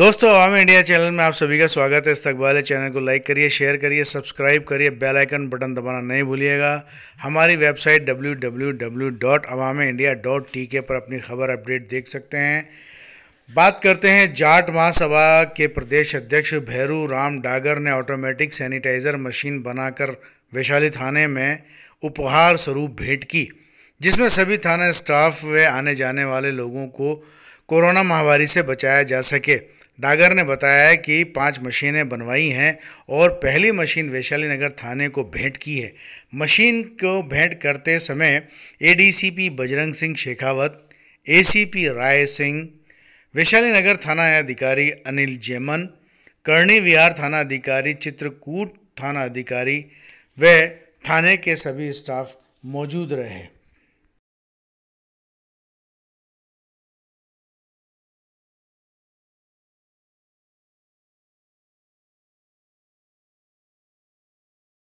दोस्तों आवाम India channel में आप सभी का स्वागत है इस्तकबाल है चैनल को लाइक करिए शेयर करिए सब्सक्राइब करिए बेल आइकन बटन दबाना नहीं भूलिएगा हमारी वेबसाइट www.awamindia.tk पर अपनी खबर अपडेट देख सकते हैं बात करते हैं जाट महासभा के प्रदेश अध्यक्ष भैरू राम डागर ने ऑटोमेटिक सैनिटाइज़र मशीन बनाकर वैशाली थाने में उपहार स्वरूप भेंट की जिसमें सभी थाना स्टाफ व आने जाने वाले लोगों को कोरोना महामारी से बचाया जा सके डागर ने बताया कि पांच मशीनें बनवाई हैं और पहली मशीन वैशाली नगर थाने को भेंट की है मशीन को भेंट करते समय एडीसीपी बजरंग सिंह शेखावत एसीपी राय सिंह वैशाली नगर थाना अधिकारी अनिल जेमन करणी विहार थाना अधिकारी चित्रकूट थाना अधिकारी व थाने के सभी स्टाफ मौजूद रहे